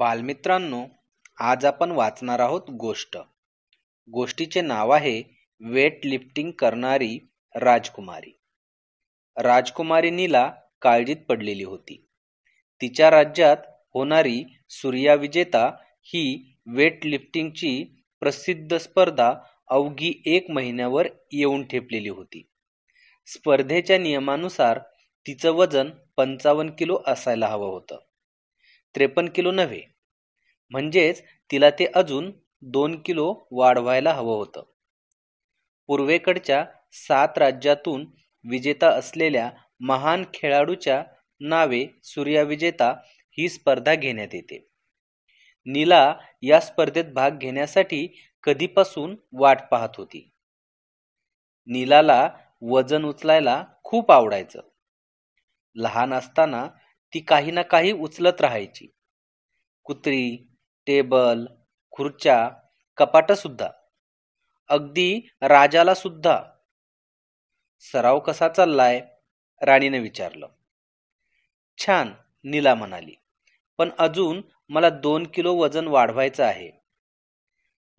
बालमित्रांनो आज आपण वाचणार आहोत गोष्ट गोष्टीचे नाव आहे वेट लिफ्टिंग करणारी राजकुमारी राजकुमारीनीला काळजीत पडलेली होती तिच्या राज्यात होणारी सूर्याविजेता ही वेट लिफ्टिंगची प्रसिद्ध स्पर्धा अवघी एक महिन्यावर येऊन ठेपलेली होती स्पर्धेच्या नियमानुसार तिचं वजन पंचावन्न किलो असायला हवं होतं त्रेपन्न किलो नव्हे म्हणजेच तिला ते अजून दोन किलो वाढवायला हवं होतं पूर्वेकडच्या सात राज्यातून विजेता असलेल्या महान खेळाडूच्या नावे विजेता ही स्पर्धा घेण्यात येते नीला या स्पर्धेत भाग घेण्यासाठी कधीपासून वाट पाहत होती नीलाला वजन उचलायला खूप आवडायचं लहान असताना ती काही ना काही उचलत राहायची कुत्री टेबल खुर्च्या कपाट सुद्धा, अगदी राजाला सुद्धा सराव कसा चाललाय राणीने विचारलं छान नीला म्हणाली पण अजून मला दोन किलो वजन वाढवायचं आहे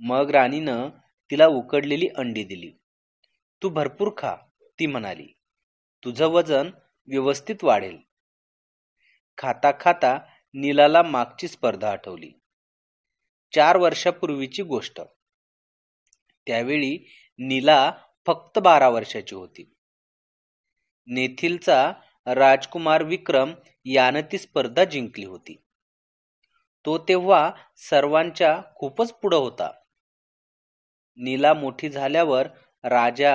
मग राणीनं तिला उकडलेली अंडी दिली तू भरपूर खा ती म्हणाली तुझं वजन व्यवस्थित वाढेल खाता खाता नीलाला मागची स्पर्धा आठवली चार वर्षापूर्वीची गोष्ट त्यावेळी नीला फक्त बारा वर्षाची होती नेथिलचा राजकुमार विक्रम यानं ती स्पर्धा जिंकली होती तो तेव्हा सर्वांच्या खूपच पुढं होता नीला मोठी झाल्यावर राजा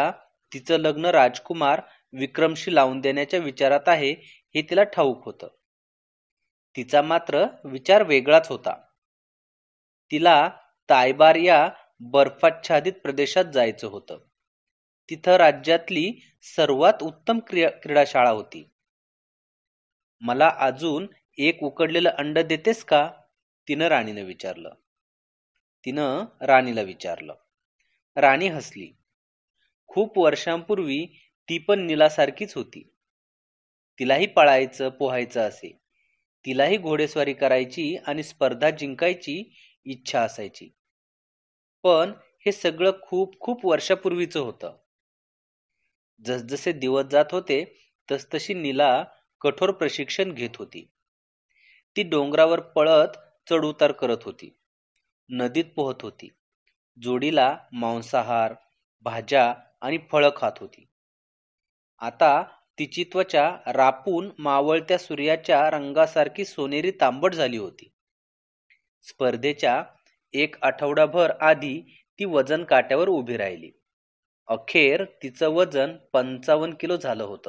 तिचं लग्न राजकुमार विक्रमशी लावून देण्याच्या विचारात आहे हे तिला ठाऊक होतं तिचा मात्र विचार वेगळाच होता तिला तायबार या बर्फाच्छादित प्रदेशात जायचं होतं तिथं राज्यातली सर्वात उत्तम क्रीडा क्रीडाशाळा होती मला अजून एक उकडलेलं अंड देतेस का तिनं राणीनं विचारलं तिनं राणीला विचारलं राणी हसली खूप वर्षांपूर्वी ती पण निलासारखीच होती तिलाही पळायचं पोहायचं असे तिलाही घोडेस्वारी करायची आणि स्पर्धा जिंकायची इच्छा असायची पण हे सगळं खूप खूप वर्षापूर्वीचं होतं जसजसे दिवस जात होते तसतशी नीला कठोर प्रशिक्षण घेत होती ती डोंगरावर पळत चढउतार करत होती नदीत पोहत होती जोडीला मांसाहार भाज्या आणि फळं खात होती आता तिची त्वचा रापून मावळत्या सूर्याच्या रंगासारखी सोनेरी तांबट झाली होती स्पर्धेच्या एक आठवडाभर आधी ती वजन काट्यावर उभी राहिली अखेर तिचं वजन पंचावन्न किलो झालं होत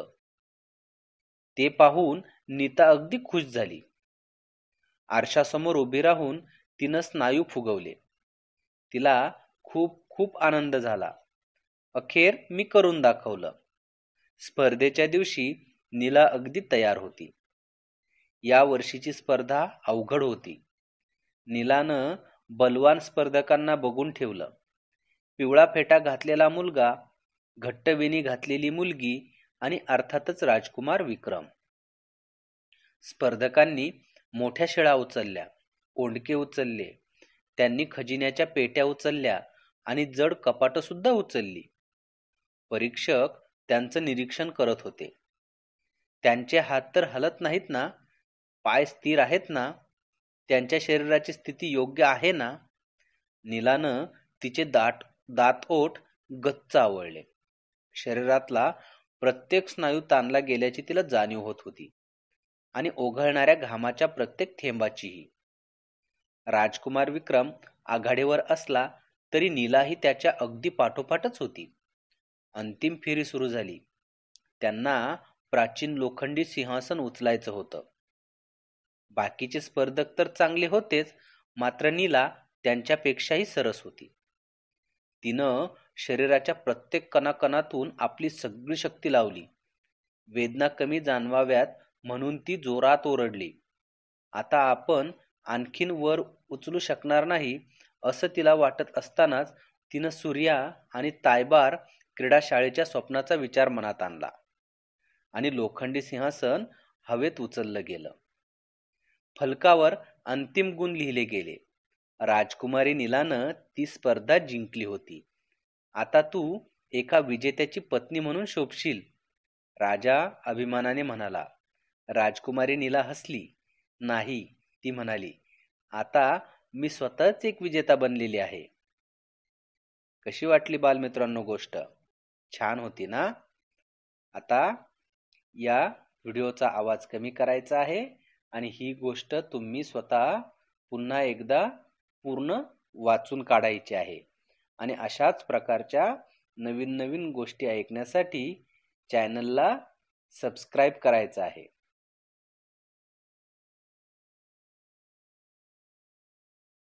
ते पाहून नीता अगदी खुश झाली आरशासमोर उभी राहून तिनं स्नायू फुगवले तिला खूप खूप आनंद झाला अखेर मी करून दाखवलं स्पर्धेच्या दिवशी नीला अगदी तयार होती या वर्षीची स्पर्धा अवघड होती नीलानं बलवान स्पर्धकांना बघून ठेवलं पिवळा फेटा घातलेला मुलगा घट्टविणी घातलेली मुलगी आणि अर्थातच राजकुमार विक्रम स्पर्धकांनी मोठ्या शेळा उचलल्या ओंडके उचलले त्यांनी खजिन्याच्या पेट्या उचलल्या आणि जड कपाट सुद्धा उचलली परीक्षक त्यांचं निरीक्षण करत होते त्यांचे हात तर हलत नाहीत ना पाय स्थिर आहेत ना त्यांच्या शरीराची स्थिती योग्य आहे ना नीलानं तिचे दाट ओट गच्च आवळले शरीरातला प्रत्येक स्नायू ताणला गेल्याची तिला जाणीव होत होती आणि ओघळणाऱ्या घामाच्या प्रत्येक थेंबाचीही राजकुमार विक्रम आघाडीवर असला तरी नीलाही त्याच्या अगदी पाठोपाठच होती अंतिम फेरी सुरू झाली त्यांना प्राचीन लोखंडी सिंहासन उचलायचं होतं बाकीचे स्पर्धक तर चांगले होतेच मात्र नीला त्यांच्यापेक्षाही सरस होती तिनं शरीराच्या प्रत्येक कणाकणातून आपली सगळी शक्ती लावली वेदना कमी जाणवाव्यात म्हणून ती जोरात ओरडली आता आपण आणखीन वर उचलू शकणार नाही असं तिला वाटत असतानाच तिनं सूर्या आणि तायबार क्रीडा शाळेच्या स्वप्नाचा विचार मनात आणला आणि लोखंडी सिंहासन हवेत उचललं गेलं फलकावर अंतिम गुण लिहिले गेले राजकुमारी निलानं ती स्पर्धा जिंकली होती आता तू एका विजेत्याची पत्नी म्हणून शोभशील राजा अभिमानाने म्हणाला राजकुमारी नीला हसली नाही ती म्हणाली आता मी स्वतःच एक विजेता बनलेली आहे कशी वाटली बालमित्रांनो गोष्ट छान होती ना आता या व्हिडिओचा आवाज कमी करायचा आहे आणि ही गोष्ट तुम्ही स्वतः पुन्हा एकदा पूर्ण वाचून काढायची आहे आणि अशाच प्रकारच्या नवीन नवीन गोष्टी ऐकण्यासाठी चॅनलला सबस्क्राईब करायचं आहे